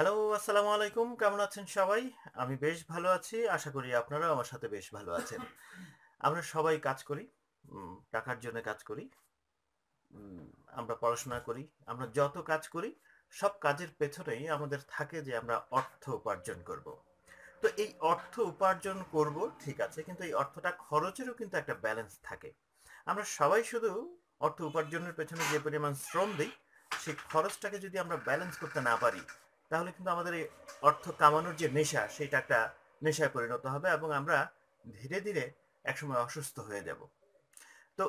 hello আসসালামু আলাইকুম কেমন আছেন সবাই আমি বেশ ভালো আছি আশা করি আপনারাও আমার সাথে বেশ ভালো আছেন আমরা সবাই কাজ করি টাকার জন্য কাজ করি আমরা পড়াশোনা করি আমরা যত কাজ করি সব কাজের পেছনেই আমাদের থাকে যে আমরা অর্থ উপার্জন করব তো এই অর্থ উপার্জন করব ঠিক আছে কিন্তু এই অর্থটা খরচেরও কিন্তু একটা ব্যালেন্স থাকে আমরা সবাই শুধু অর্থ উপার্জনের পেছনে যে পরিমাণ শ্রম দিই সেই খরচটাকে যদি আমরা ব্যালেন্স করতে না পারি তাহলে কিন্তু আমাদের এই অর্থ কামানোর যে নেশা সেটা একটা নেশায় পরিণত হবে এবং আমরা ধীরে ধীরে একসময় অসুস্থ হয়ে যাব তো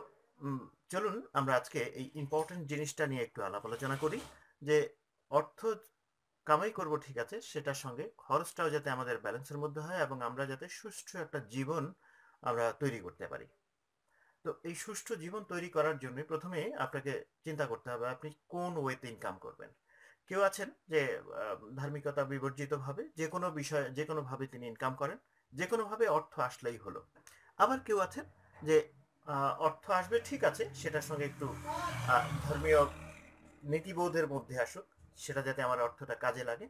চলুন আমরা আজকে এই ইম্পর্টেন্ট জিনিসটা নিয়ে একটু আলাপ আলোচনা করি যে অর্থ কামাই করব ঠিক আছে সেটার সঙ্গে খরচটাও যাতে আমাদের ব্যালেন্সের মধ্যে হয় এবং আমরা যাতে সুষ্ঠু একটা জীবন আমরা তৈরি করতে পারি তো এই সুষ্ঠু জীবন তৈরি করার জন্য প্রথমে আপনাকে চিন্তা করতে হবে আপনি কোন ওয়েতে ইনকাম করবেন কেউ আছেন যে ধার্মিকতা বিবর্জিতভাবে যে কোনো বিষয়ে যে ভাবে তিনি ইনকাম করেন যে কোনোভাবে অর্থ আসলেই হলো আবার কেউ আছেন যে অর্থ আসবে ঠিক আছে সেটার সঙ্গে একটু ধর্মীয় নীতিবোধের মধ্যে আসুক সেটা যাতে আমার অর্থটা কাজে লাগে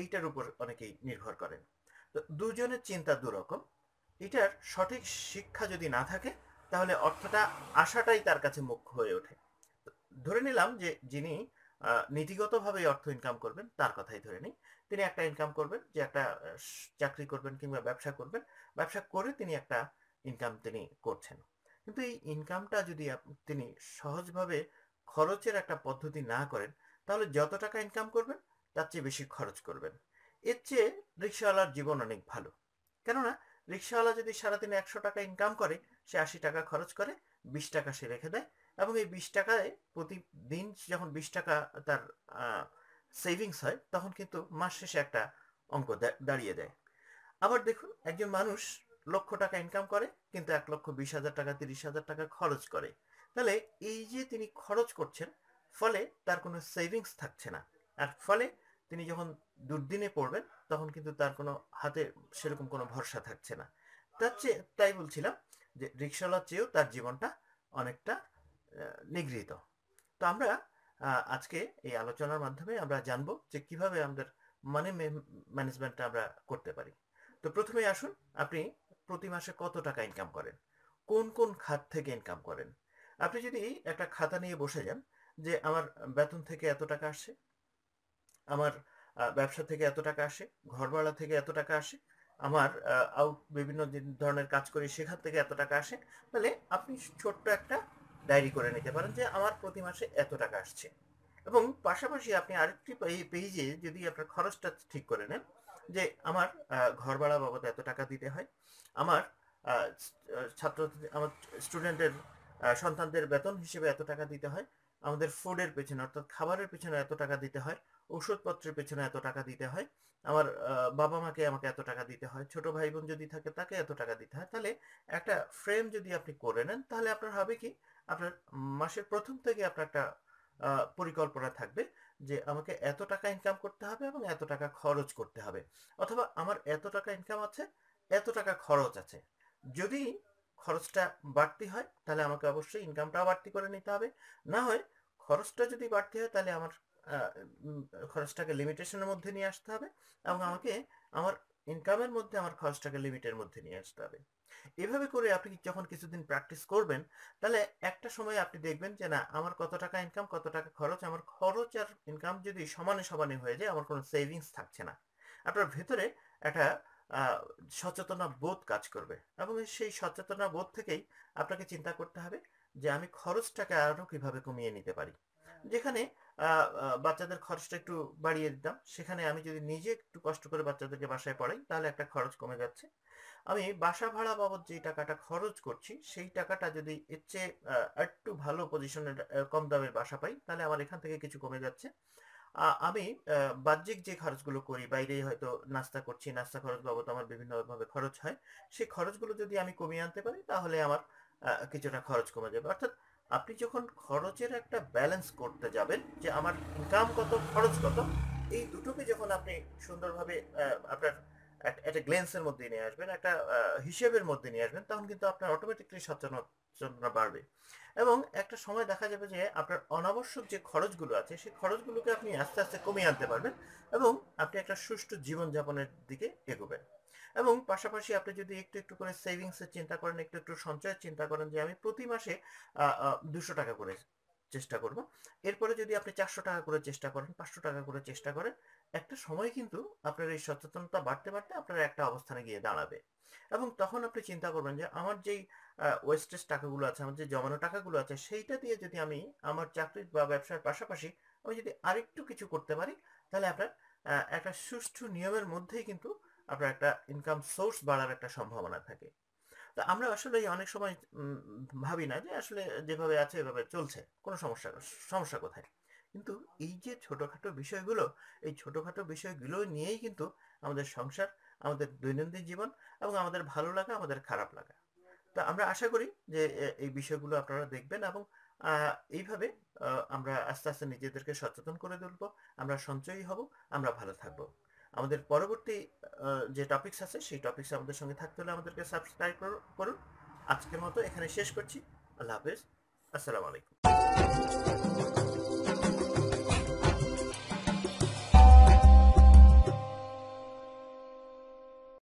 এইটার উপর অনেকেই নির্ভর করেন তো দুজনের চিন্তা দুরকম এটার সঠিক শিক্ষা যদি না থাকে তাহলে অর্থটা আসাটাই তার কাছে মুখ্য হয়ে ওঠে ধরে নিলাম যে যিনি নীতিগতভাবেই অর্থ ইনকাম করবেন তার কথাই ধরে নিই তিনি একটা ইনকাম করবেন যে একটা চাকরি করবেন কিংবা ব্যবসা করবেন ব্যবসা করে তিনি একটা ইনকাম তিনি করছেন কিন্তু এই ইনকামটা যদি তিনি সহজভাবে খরচের একটা পদ্ধতি না করেন তাহলে যত টাকা ইনকাম করবেন তার চেয়ে বেশি খরচ করবেন এর চেয়ে রিক্সাওয়ালার জীবন অনেক ভালো কেননা রিক্সাওয়ালা যদি সারাদিনে একশো টাকা ইনকাম করে সে আশি টাকা খরচ করে বিশ টাকা সে রেখে দেয় এবং এই বিশ টাকায় প্রতিদিন যখন বিশ টাকা তার সেভিংস হয় তখন কিন্তু মাস শেষে একটা অঙ্ক দাঁড়িয়ে দেয় আবার দেখুন একজন মানুষ লক্ষ টাকা ইনকাম করে কিন্তু এক লক্ষ বিশ হাজার টাকা তিরিশ হাজার টাকা খরচ করে তাহলে এই যে তিনি খরচ করছেন ফলে তার কোনো সেভিংস থাকছে না আর ফলে তিনি যখন দুর্দিনে পড়বেন তখন কিন্তু তার কোনো হাতে সেরকম কোনো ভরসা থাকছে না তার চেয়ে তাই বলছিলাম যে রিক্সাওয়ালার চেয়েও তার জীবনটা অনেকটা নিগৃহীত তো আমরা আজকে এই আলোচনার মাধ্যমে আমরা জানব যে কিভাবে আমাদের মানি ম্যানেজমেন্টটা আমরা করতে পারি তো প্রথমে আসুন আপনি প্রতি মাসে কত টাকা ইনকাম করেন কোন কোন খাত থেকে ইনকাম করেন আপনি যদি একটা খাতা নিয়ে বসে যান যে আমার বেতন থেকে এত টাকা আসে আমার ব্যবসা থেকে এত টাকা আসে ঘর ভাড়া থেকে এত টাকা আসে আমার আউট বিভিন্ন ধরনের কাজ করি সেখান থেকে এত টাকা আসে তাহলে আপনি ছোট্ট একটা ডায়েরি করে নিতে পারেন যে আমার প্রতি মাসে এত টাকা আসছে এবং পাশাপাশি আপনি আরেকটি পেজে যদি আপনার খরচটা ঠিক করে নেন যে আমার ঘর ভাড়া বাবদ এত টাকা দিতে হয় আমার ছাত্র আমার স্টুডেন্টের সন্তানদের বেতন হিসেবে এত টাকা দিতে হয় আমাদের ফুডের পেছনে অর্থাৎ খাবারের পেছনে এত টাকা দিতে হয় ওষুধপত্রের পেছনে এত টাকা দিতে হয় আমার বাবা মাকে আমাকে এত টাকা দিতে হয় ছোট ভাই বোন যদি থাকে তাকে এত টাকা দিতে হয় তাহলে একটা ফ্রেম যদি আপনি করে নেন তাহলে আপনার হবে কি আপনার মাসের প্রথম থেকে আপনার একটা পরিকল্পনা থাকবে যে আমাকে এত টাকা ইনকাম করতে হবে এবং এত টাকা খরচ করতে হবে অথবা আমার এত টাকা ইনকাম আছে এত টাকা খরচ আছে যদি খরচটা বাড়তি হয় তাহলে আমাকে অবশ্যই ইনকামটা বাড়তি করে নিতে হবে না হয় খরচটা যদি বাড়তি হয় তাহলে আমার খরচটাকে লিমিটেশনের মধ্যে নিয়ে আসতে হবে এবং আমাকে আমার ইনকামের মধ্যে আমার খরচটাকে লিমিটের মধ্যে নিয়ে আসতে হবে এভাবে করে আপনি যখন কিছুদিন প্র্যাকটিস করবেন তাহলে একটা সময় আপনি দেখবেন যে না আমার কত টাকা ইনকাম কত টাকা খরচ আমার খরচ আর ইনকাম যদি সমানে সমানে হয়ে যায় আমার কোনো সেভিংস থাকছে না আপনার ভেতরে একটা সচেতনা বোধ কাজ করবে এবং সেই সচেতনা বোধ থেকেই আপনাকে চিন্তা করতে হবে যে আমি খরচটাকে আরও কিভাবে কমিয়ে নিতে পারি যেখানে বাচ্চাদের খরচটা একটু বাড়িয়ে দিতাম সেখানে আমি যদি নিজে একটু কষ্ট করে বাচ্চাদেরকে বাসায় পড়াই তাহলে একটা খরচ কমে যাচ্ছে আমি বাসা ভাড়া বাবদ যে টাকাটা খরচ করছি সেই টাকাটা যদি এর চেয়ে একটু ভালো পজিশনে কম দামে বাসা পাই তাহলে আমার এখান থেকে কিছু কমে যাচ্ছে আমি বাহ্যিক যে খরচগুলো করি বাইরে হয়তো নাস্তা করছি নাস্তা খরচ বাবদ আমার বিভিন্নভাবে খরচ হয় সেই খরচগুলো যদি আমি কমিয়ে আনতে পারি তাহলে আমার কিছুটা খরচ কমে যাবে অর্থাৎ আপনি যখন খরচের একটা ব্যালেন্স করতে যাবেন যে আমার ইনকাম কত খরচ কত এই দুটোকে যখন আপনি সুন্দরভাবে আপনার একটা গ্লেন্সের মধ্যে নিয়ে আসবেন একটা হিসেবের মধ্যে নিয়ে আসবেন তখন কিন্তু আপনার অটোমেটিকলি সচেতনতা বাড়বে এবং একটা সময় দেখা যাবে যে আপনার অনাবশ্যক যে খরচগুলো আছে সেই খরচগুলোকে আপনি আস্তে আস্তে কমিয়ে আনতে পারবেন এবং আপনি একটা সুষ্ঠু জীবনযাপনের দিকে এগোবেন এবং পাশাপাশি আপনি যদি একটু একটু করে সেভিংসের চিন্তা করেন একটু একটু সঞ্চয়ের চিন্তা করেন যে আমি প্রতি মাসে দুশো টাকা করে চেষ্টা করব এরপরে যদি আপনি চারশো টাকা করে চেষ্টা করেন পাঁচশো টাকা করে চেষ্টা করেন একটা সময় কিন্তু আপনার এই সচেতনতা বাড়তে বাড়তে আপনার একটা অবস্থানে গিয়ে দাঁড়াবে এবং তখন আপনি চিন্তা করবেন যে আমার যেই ওয়েস্টেজ টাকাগুলো আছে আমার যে জমানো টাকাগুলো আছে সেইটা দিয়ে যদি আমি আমার চাকরির বা ব্যবসার পাশাপাশি আমি যদি আরেকটু কিছু করতে পারি তাহলে আপনার একটা সুষ্ঠু নিয়মের মধ্যেই কিন্তু আপনার একটা ইনকাম সোর্স বাড়ার একটা সম্ভাবনা থাকে তো আমরা আসলে অনেক সময় ভাবি না যে আসলে যেভাবে আছে এভাবে চলছে কোনো সমস্যা সমস্যা কোথায় কিন্তু এই যে ছোটোখাটো বিষয়গুলো এই ছোটোখাটো বিষয়গুলো নিয়েই কিন্তু আমাদের সংসার আমাদের দৈনন্দিন জীবন এবং আমাদের ভালো লাগা আমাদের খারাপ লাগা তা আমরা আশা করি যে এই বিষয়গুলো আপনারা দেখবেন এবং এইভাবে আমরা আস্তে আস্তে নিজেদেরকে সচেতন করে তুলব আমরা সঞ্চয়ী হব আমরা ভালো থাকবো আমাদের পরবর্তী যে টপিক্স আছে সেই টপিক্স আমাদের সঙ্গে থাকতে হলে আমাদেরকে সাবস্ক্রাইব করুন আজকের মতো এখানে শেষ করছি আল্লাহ হাফেজ আসসালামু আলাইকুম